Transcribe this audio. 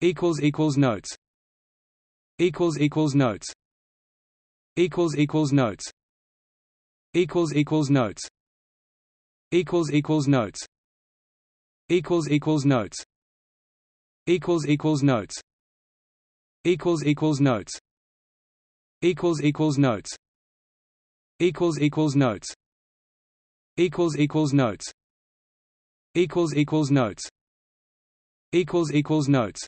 equals equals notes equals equals notes equals equals notes equals equals notes equals equals notes equals equals notes equals equals notes equals equals notes equals equals notes equals equals notes equals equals notes equals equals notes equals equals notes